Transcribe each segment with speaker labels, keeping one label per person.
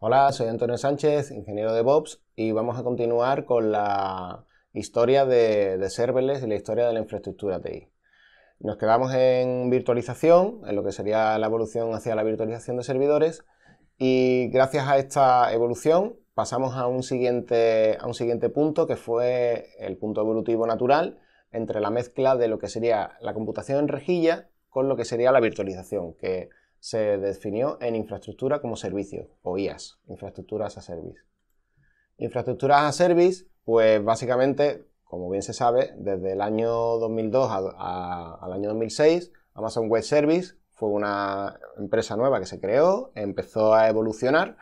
Speaker 1: Hola, soy Antonio Sánchez, ingeniero de Bobs y vamos a continuar con la historia de, serverless y la historia de la infraestructura TI. Nos quedamos en virtualización, en lo que sería la evolución hacia la virtualización de servidores, y gracias a esta evolución pasamos a un siguiente, a un siguiente punto que fue el punto evolutivo natural entre la mezcla de lo que sería la computación en rejilla con lo que sería la virtualización, que se definió en infraestructura como servicio, o IaaS, infraestructuras a service. Infraestructuras a service, pues básicamente, como bien se sabe, desde el año 2002 al año 2006, Amazon Web Service fue una empresa nueva que se creó, empezó a evolucionar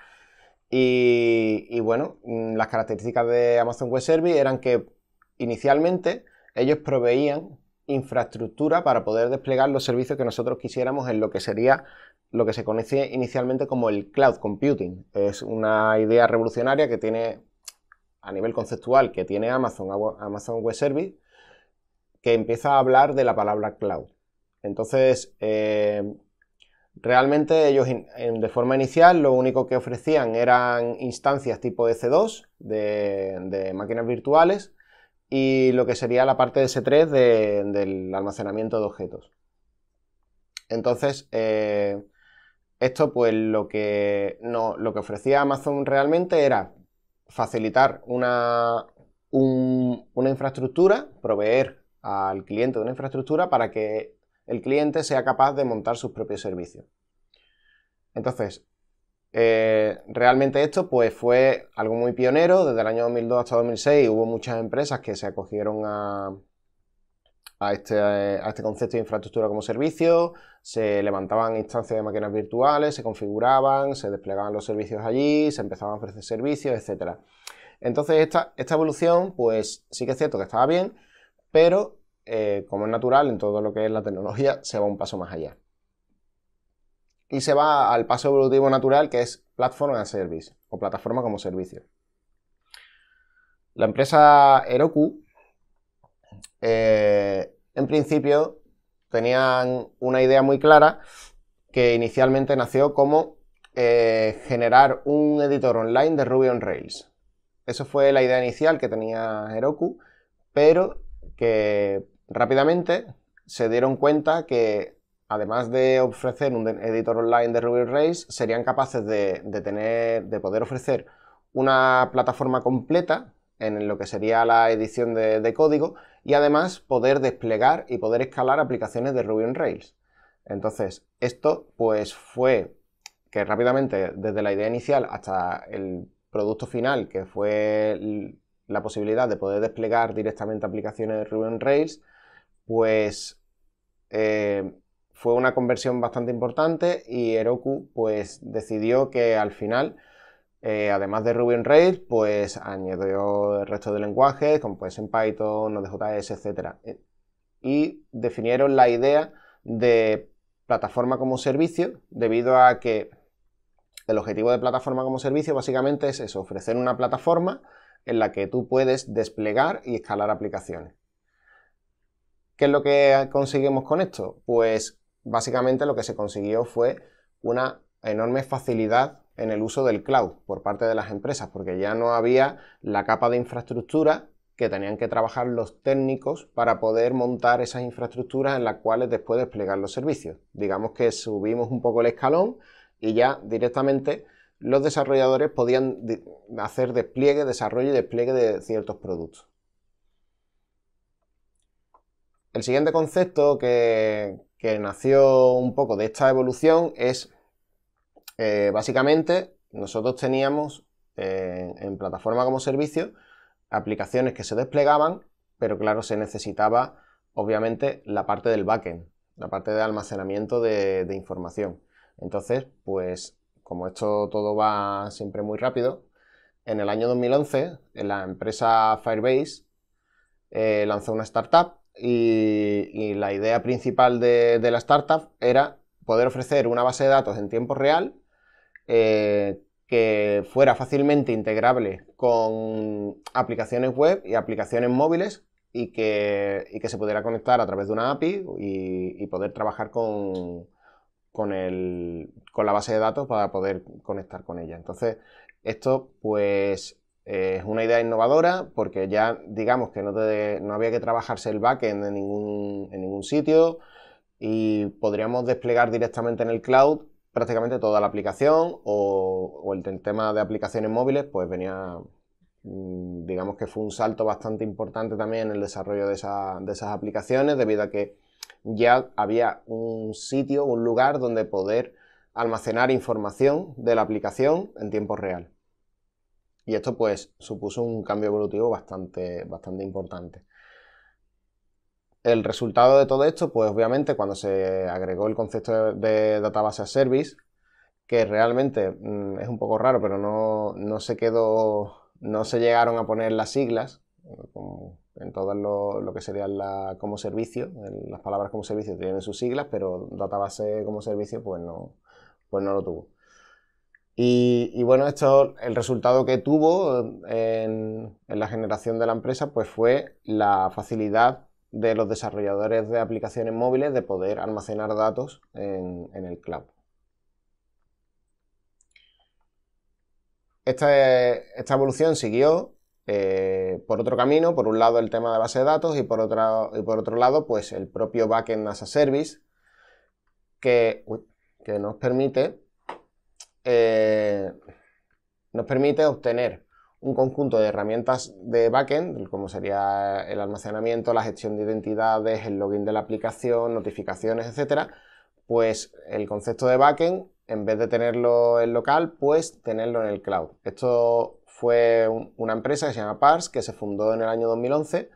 Speaker 1: y, y bueno, mm, las características de Amazon Web Service eran que inicialmente ellos proveían infraestructura para poder desplegar los servicios que nosotros quisiéramos en lo que sería lo que se conoce inicialmente como el cloud computing. Es una idea revolucionaria que tiene a nivel conceptual que tiene Amazon, Amazon Web Service, que empieza a hablar de la palabra cloud. Entonces, eh, realmente ellos de forma inicial lo único que ofrecían eran instancias tipo EC2 de máquinas virtuales y lo que sería la parte de S3 del almacenamiento de objetos. Entonces, eh, esto pues lo que, no, lo que ofrecía Amazon realmente era facilitar una, una infraestructura, proveer al cliente una infraestructura para que el cliente sea capaz de montar sus propios servicios. Entonces, eh, realmente esto pues, fue algo muy pionero, desde el año 2002 hasta 2006 hubo muchas empresas que se acogieron este, a, este, concepto de infraestructura como servicio, se levantaban instancias de máquinas virtuales, se configuraban, se desplegaban los servicios allí, se empezaban a ofrecer servicios, etc. Entonces esta, esta evolución pues sí que es cierto que estaba bien, pero eh, como es natural en todo lo que es la tecnología se va un paso más allá y se va al paso evolutivo natural que es Platform as a Service o plataforma como servicio. La empresa Heroku, eh, en principio, tenían una idea muy clara que inicialmente nació como eh, generar un editor online de Ruby on Rails. Eso fue la idea inicial que tenía Heroku, pero que rápidamente se dieron cuenta que además de ofrecer un editor online de Ruby Rails, serían capaces de, tener, de poder ofrecer una plataforma completa en lo que sería la edición de, código y además poder desplegar y poder escalar aplicaciones de Ruby on Rails. Entonces, esto pues fue que rápidamente desde la idea inicial hasta el producto final, que fue la posibilidad de poder desplegar directamente aplicaciones de Ruby on Rails, pues eh, fue una conversión bastante importante y Heroku pues decidió que al final, eh, además de Ruby on Rails, pues añadió el resto de lenguajes, como en Python, Node.js, etc. Eh, y definieron la idea de plataforma como servicio debido a que el objetivo de plataforma como servicio básicamente es eso, ofrecer una plataforma en la que tú puedes desplegar y escalar aplicaciones. ¿Qué es lo que conseguimos con esto? Pues básicamente lo que se consiguió fue una enorme facilidad en el uso del cloud por parte de las empresas, porque ya no había la capa de infraestructura que tenían que trabajar los técnicos para poder montar esas infraestructuras en las cuales después desplegar los servicios. Digamos que subimos un poco el escalón y ya directamente los desarrolladores podían hacer despliegue, desarrollo y despliegue de ciertos productos. El siguiente concepto que, que nació un poco de esta evolución es, eh, básicamente, nosotros teníamos eh, en plataforma como servicio aplicaciones que se desplegaban, pero claro, se necesitaba, obviamente, la parte del backend, la parte de almacenamiento de, información. Entonces, pues, como esto todo va siempre muy rápido, en el año 2011, la empresa Firebase eh, lanzó una startup y, la idea principal de, la startup era poder ofrecer una base de datos en tiempo real eh, que fuera fácilmente integrable con aplicaciones web y aplicaciones móviles y que, se pudiera conectar a través de una API y, poder trabajar con, con la base de datos para poder conectar con ella. Entonces, esto pues es una idea innovadora porque ya digamos que no, había que trabajarse el backend en ningún, sitio y podríamos desplegar directamente en el cloud prácticamente toda la aplicación o, el, tema de aplicaciones móviles pues venía mm, digamos que fue un salto bastante importante también en el desarrollo de, de esas aplicaciones debido a que ya había un sitio, un lugar donde poder almacenar información de la aplicación en tiempo real. Y esto pues supuso un cambio evolutivo bastante, bastante importante. El resultado de todo esto, pues obviamente cuando se agregó el concepto de, database as service, que realmente mm, es un poco raro, pero no, se quedó, no se llegaron a poner las siglas, eh, en todo lo, que sería la, como servicio, las palabras como servicio tienen sus siglas, pero database como servicio pues no, pues no lo tuvo. Y, bueno, esto, el resultado que tuvo eh, en, la generación de la empresa pues fue la facilidad de los desarrolladores de aplicaciones móviles de poder almacenar datos en, el cloud. Esta, eh, evolución siguió eh, por otro camino, por un lado el tema de base de datos y por, y por otro lado pues el propio backend as a service que, que nos permite eh, nos permite obtener un conjunto de herramientas de backend, como sería el almacenamiento, la gestión de identidades, el login de la aplicación, notificaciones, etcétera, pues el concepto de backend, en vez de tenerlo en local, pues tenerlo en el cloud. Esto fue una empresa que se llama Pars, que se fundó en el año 2011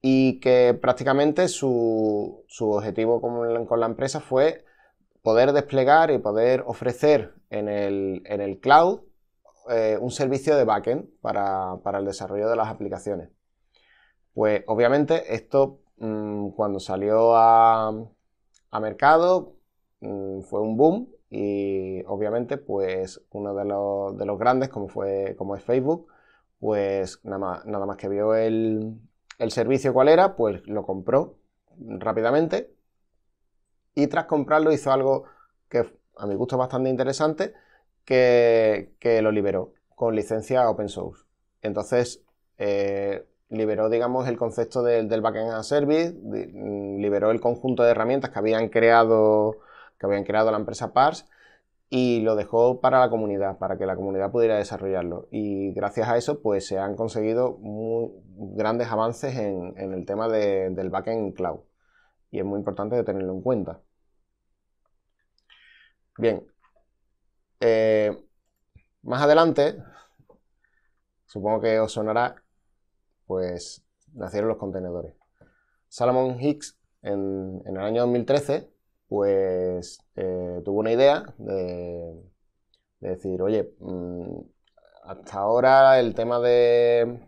Speaker 1: y que prácticamente su, objetivo con la empresa fue poder desplegar y poder ofrecer en el, cloud eh, un servicio de backend para, el desarrollo de las aplicaciones. Pues obviamente esto mm, cuando salió a, a mercado mm, fue un boom y obviamente pues uno de los, grandes como, fue, como es Facebook pues nada más, nada más que vio el, el servicio cuál era pues lo compró rápidamente y tras comprarlo hizo algo que a mi gusto bastante interesante, que, lo liberó con licencia open source. Entonces, eh, liberó, digamos, el concepto del backend as a service, mm, liberó el conjunto de herramientas que habían creado, que habían creado la empresa Pars y lo dejó para la comunidad, para que la comunidad pudiera desarrollarlo. Y gracias a eso, pues se han conseguido muy grandes avances en, el tema del backend cloud y es muy importante tenerlo en cuenta. Bien, eh, más adelante, supongo que os sonará, pues nacieron los contenedores. Salomon Hicks en, el año 2013, pues eh, tuvo una idea de decir, oye, mm, hasta ahora el tema de,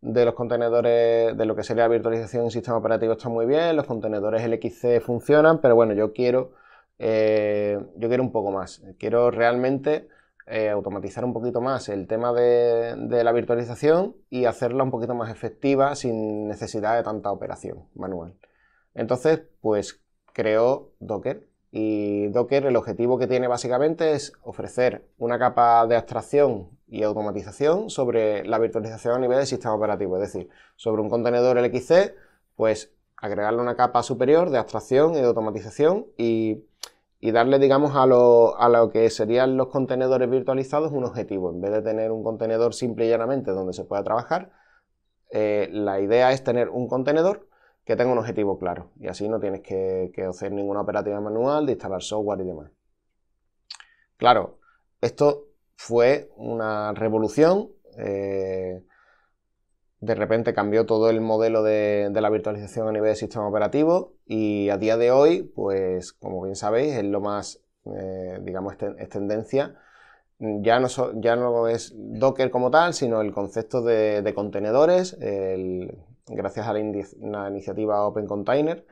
Speaker 1: de los contenedores, de lo que sería la virtualización en sistema operativo está muy bien, los contenedores LXC funcionan, pero bueno, yo quiero, eh, yo quiero un poco más, quiero realmente eh, automatizar un poquito más el tema de, de, la virtualización y hacerla un poquito más efectiva sin necesidad de tanta operación manual. Entonces, pues creo Docker y Docker el objetivo que tiene básicamente es ofrecer una capa de abstracción y automatización sobre la virtualización a nivel de sistema operativo, es decir, sobre un contenedor LXC, pues agregarle una capa superior de abstracción y de automatización y, darle, digamos, a lo, que serían los contenedores virtualizados un objetivo. En vez de tener un contenedor simple y llanamente donde se pueda trabajar, eh, la idea es tener un contenedor que tenga un objetivo claro y así no tienes que, hacer ninguna operativa manual de instalar software y demás. Claro, esto fue una revolución. Eh, de repente cambió todo el modelo de, la virtualización a nivel de sistema operativo y a día de hoy, pues como bien sabéis, es lo más, eh, digamos, este, es tendencia. Ya no, es Docker como tal, sino el concepto de, contenedores, gracias a la, iniciativa Open Container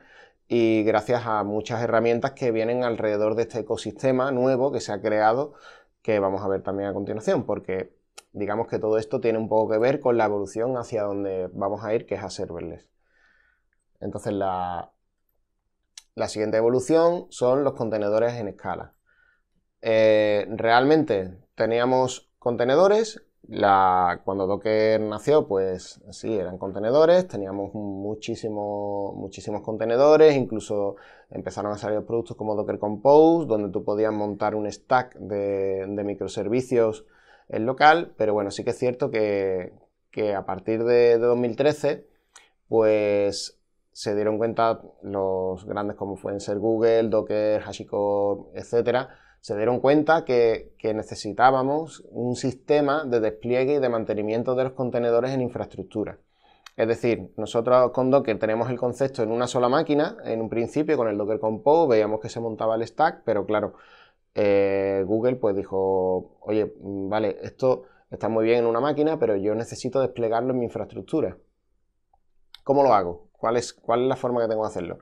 Speaker 1: y gracias a muchas herramientas que vienen alrededor de este ecosistema nuevo que se ha creado, que vamos a ver también a continuación, porque digamos que todo esto tiene un poco que ver con la evolución hacia donde vamos a ir, que es a serverless. Entonces la, la siguiente evolución son los contenedores en escala. Eh, realmente teníamos contenedores cuando Docker nació, pues sí, eran contenedores, teníamos muchísimos contenedores, incluso empezaron a salir productos como Docker Compose, donde tú podías montar un stack de, microservicios en local, pero bueno, sí que es cierto que, a partir de, 2013, pues se dieron cuenta los grandes como pueden ser Google, Docker, HashiCorp, etcétera, se dieron cuenta que, necesitábamos un sistema de despliegue y de mantenimiento de los contenedores en infraestructura. Es decir, nosotros con Docker tenemos el concepto en una sola máquina, en un principio con el Docker Compose veíamos que se montaba el stack, pero claro, eh, Google pues dijo, oye, mm, vale, esto está muy bien en una máquina, pero yo necesito desplegarlo en mi infraestructura. ¿Cómo lo hago? ¿Cuál es, cuál es la forma que tengo de hacerlo?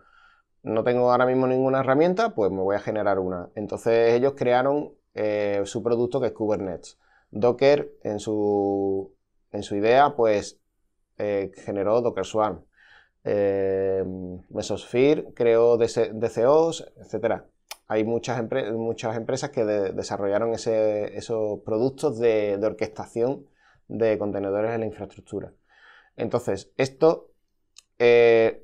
Speaker 1: no tengo ahora mismo ninguna herramienta, pues me voy a generar una. Entonces ellos crearon eh, su producto que es Kubernetes. Docker en su, en su idea pues eh, generó Docker Swarm. Eh, Mesosphere creó DCOs, etc. Hay muchas, muchas empresas que desarrollaron esos productos de, orquestación de contenedores en la infraestructura. Entonces, esto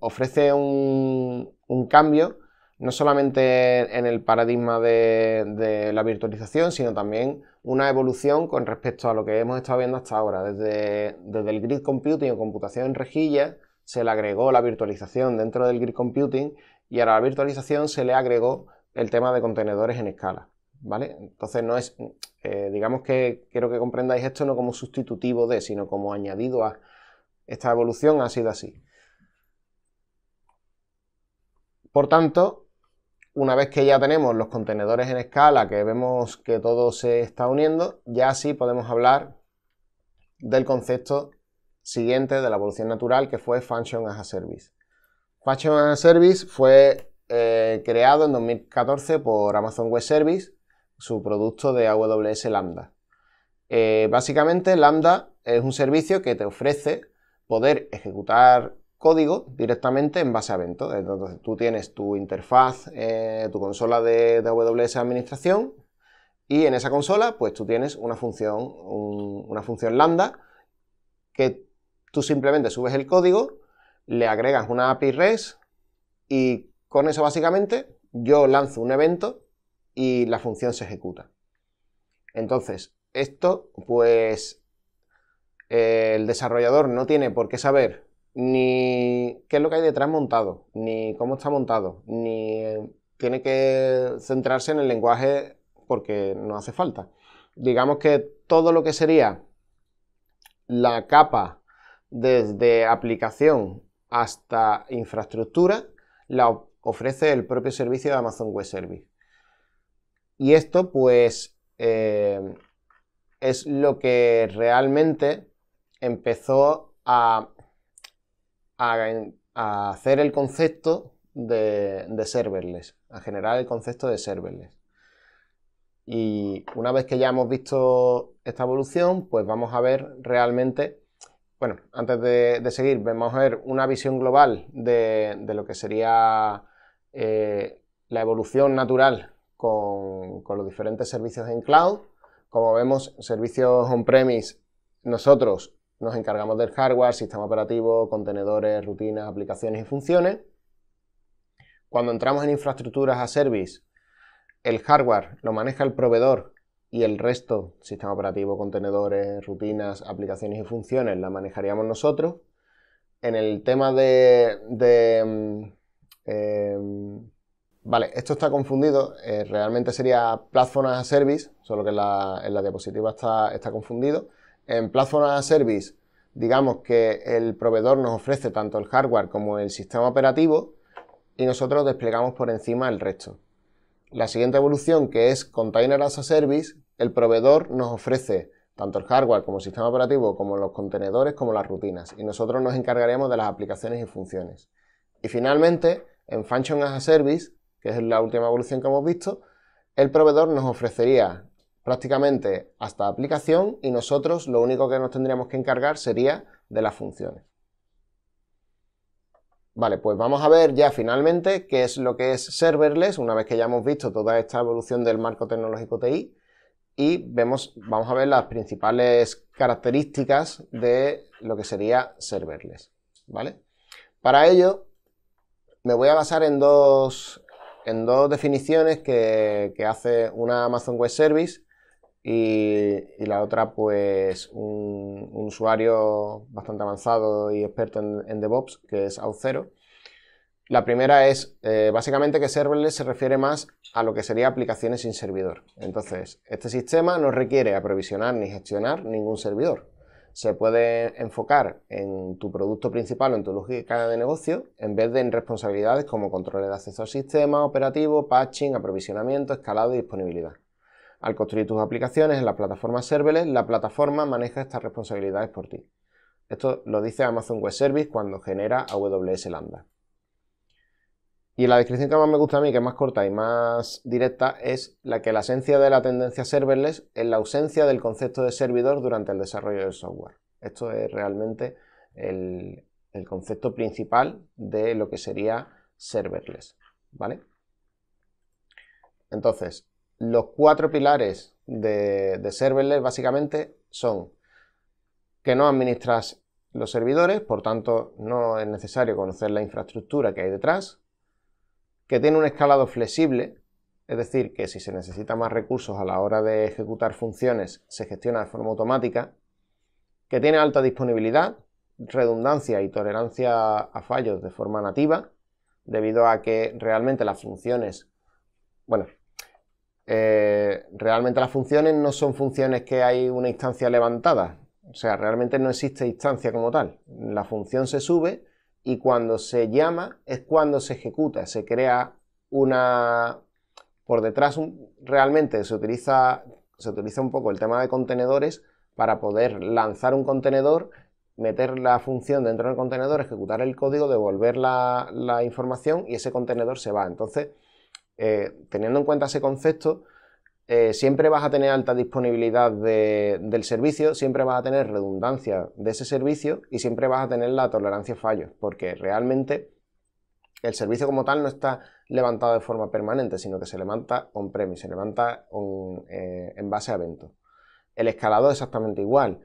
Speaker 1: ofrece un, un cambio, no solamente en el paradigma de, la virtualización, sino también una evolución con respecto a lo que hemos estado viendo hasta ahora. Desde, el grid computing o computación en rejilla se le agregó la virtualización dentro del grid computing y a la virtualización se le agregó el tema de contenedores en escala. ¿Vale? Entonces no es, eh, digamos que quiero que comprendáis esto no como sustitutivo de, sino como añadido a. Esta evolución ha sido así. Por tanto, una vez que ya tenemos los contenedores en escala, que vemos que todo se está uniendo, ya sí podemos hablar del concepto siguiente de la evolución natural, que fue Function as a Service. Function as a Service fue eh, creado en 2014 por Amazon Web Service, su producto de AWS Lambda. Eh, básicamente, Lambda es un servicio que te ofrece poder ejecutar código directamente en base a eventos. Entonces tú tienes tu interfaz, eh, tu consola de, WS administración y en esa consola pues tú tienes una función, una función lambda que tú simplemente subes el código, le agregas una API REST y con eso básicamente yo lanzo un evento y la función se ejecuta. Entonces, esto pues eh, el desarrollador no tiene por qué saber ni qué es lo que hay detrás montado, ni cómo está montado, ni tiene que centrarse en el lenguaje porque no hace falta. Digamos que todo lo que sería la capa desde aplicación hasta infraestructura la ofrece el propio servicio de Amazon Web Service. Y esto pues eh, es lo que realmente empezó a a, hacer el concepto de, de serverless, a generar el concepto de serverless. Y una vez que ya hemos visto esta evolución, pues vamos a ver realmente, bueno, antes de, seguir, vamos a ver una visión global de, lo que sería eh, la evolución natural con, con, los diferentes servicios en cloud. Como vemos, servicios on-premise, nosotros nos encargamos del hardware, sistema operativo, contenedores, rutinas, aplicaciones y funciones. Cuando entramos en infraestructuras a service, el hardware lo maneja el proveedor y el resto, sistema operativo, contenedores, rutinas, aplicaciones y funciones, la manejaríamos nosotros. En el tema de... Mm, em, vale, esto está confundido, eh, realmente sería Platform a Service, solo que en la, diapositiva está confundido. En Platform as a Service, digamos que el proveedor nos ofrece tanto el hardware como el sistema operativo y nosotros desplegamos por encima el resto. La siguiente evolución, que es Container as a Service, el proveedor nos ofrece tanto el hardware como el sistema operativo, como los contenedores, como las rutinas, y nosotros nos encargaremos de las aplicaciones y funciones. Y finalmente, en Function as a Service, que es la última evolución que hemos visto, el proveedor nos ofrecería prácticamente hasta aplicación y nosotros lo único que nos tendríamos que encargar sería de las funciones. Vale, pues vamos a ver ya finalmente qué es lo que es serverless, una vez que ya hemos visto toda esta evolución del marco tecnológico TI y vemos, vamos a ver las principales características de lo que sería serverless, ¿vale? Para ello me voy a basar en dos, en dos definiciones que, que hace una Amazon Web Service y, la otra, pues, un, usuario bastante avanzado y experto en, DevOps, que es Auth0. La primera es, eh, básicamente, que serverless se refiere más a lo que sería aplicaciones sin servidor. Entonces, este sistema no requiere aprovisionar ni gestionar ningún servidor. Se puede enfocar en tu producto principal o en tu lógica de negocio en vez de en responsabilidades como controles de acceso al sistema, operativo, patching, aprovisionamiento, escalado y disponibilidad. Al construir tus aplicaciones en la plataforma serverless, la plataforma maneja estas responsabilidades por ti. Esto lo dice Amazon Web Service cuando genera AWS Lambda. Y la descripción que más me gusta a mí, que es más corta y más directa, es la que la esencia de la tendencia serverless es la ausencia del concepto de servidor durante el desarrollo del software. Esto es realmente el, concepto principal de lo que sería serverless, ¿vale? Entonces, los cuatro pilares de, serverless básicamente son que no administras los servidores, por tanto no es necesario conocer la infraestructura que hay detrás, que tiene un escalado flexible, es decir, que si se necesita más recursos a la hora de ejecutar funciones, se gestiona de forma automática, que tiene alta disponibilidad, redundancia y tolerancia a fallos de forma nativa, debido a que realmente las funciones, bueno, eh, realmente las funciones no son funciones que hay una instancia levantada. O sea, realmente no existe instancia como tal. La función se sube y cuando se llama es cuando se ejecuta, se crea una... Por detrás realmente se utiliza, se utiliza un poco el tema de contenedores para poder lanzar un contenedor, meter la función dentro del contenedor, ejecutar el código, devolver la, la información y ese contenedor se va. Entonces, eh, teniendo en cuenta ese concepto, eh, siempre vas a tener alta disponibilidad del servicio, siempre vas a tener redundancia de ese servicio y siempre vas a tener la tolerancia a fallos, porque realmente el servicio como tal no está levantado de forma permanente, sino que se levanta on-premise, se levanta eh, en base a eventos. El escalado es exactamente igual.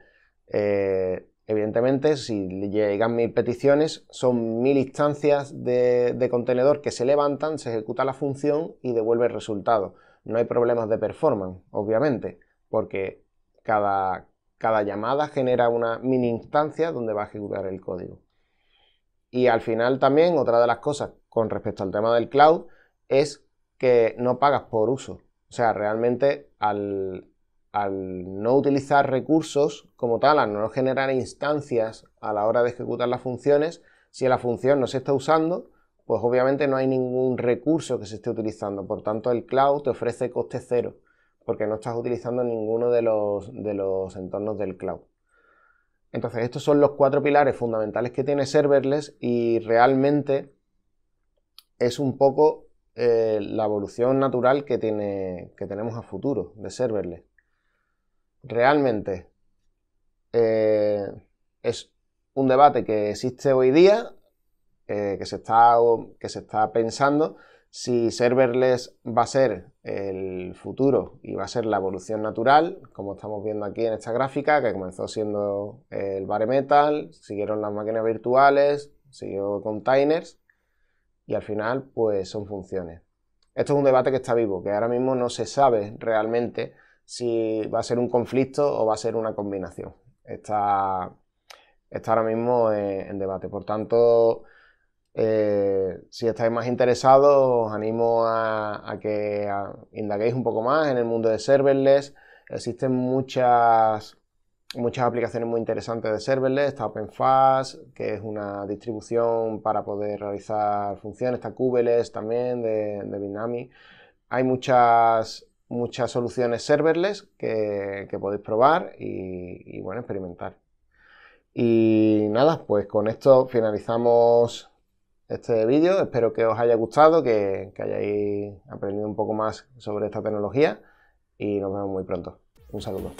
Speaker 1: Evidentemente, si llegan mil peticiones, son mil instancias de, contenedor que se levantan, se ejecuta la función y devuelve el resultado. No hay problemas de performance, obviamente, porque cada llamada genera una mini instancia donde va a ejecutar el código. Y al final también, otra de las cosas con respecto al tema del cloud es que no pagas por uso. O sea, realmente al, al no utilizar recursos como tal, al no generar instancias a la hora de ejecutar las funciones, si la función no se está usando, pues obviamente no hay ningún recurso que se esté utilizando. Por tanto, el cloud te ofrece coste cero, porque no estás utilizando ninguno de los, entornos del cloud. Entonces, estos son los cuatro pilares fundamentales que tiene serverless y realmente es un poco eh, la evolución natural que, tiene, que tenemos a futuro de serverless realmente eh, es un debate que existe hoy día, eh, que, se está, que se está pensando si serverless va a ser el futuro y va a ser la evolución natural, como estamos viendo aquí en esta gráfica, que comenzó siendo el bare metal, siguieron las máquinas virtuales, siguió containers y al final pues son funciones. Esto es un debate que está vivo, que ahora mismo no se sabe realmente si va a ser un conflicto o va a ser una combinación. Está, está ahora mismo en, debate. Por tanto, eh, si estáis más interesados, os animo a, que indaguéis un poco más en el mundo de serverless. Existen muchas, muchas aplicaciones muy interesantes de serverless. Está OpenFast, que es una distribución para poder realizar funciones. Está Kubernetes también de, de Hay muchas muchas soluciones serverless que, podéis probar y, bueno, experimentar. Y nada, pues con esto finalizamos este vídeo. Espero que os haya gustado, que hayáis aprendido un poco más sobre esta tecnología y nos vemos muy pronto. Un saludo.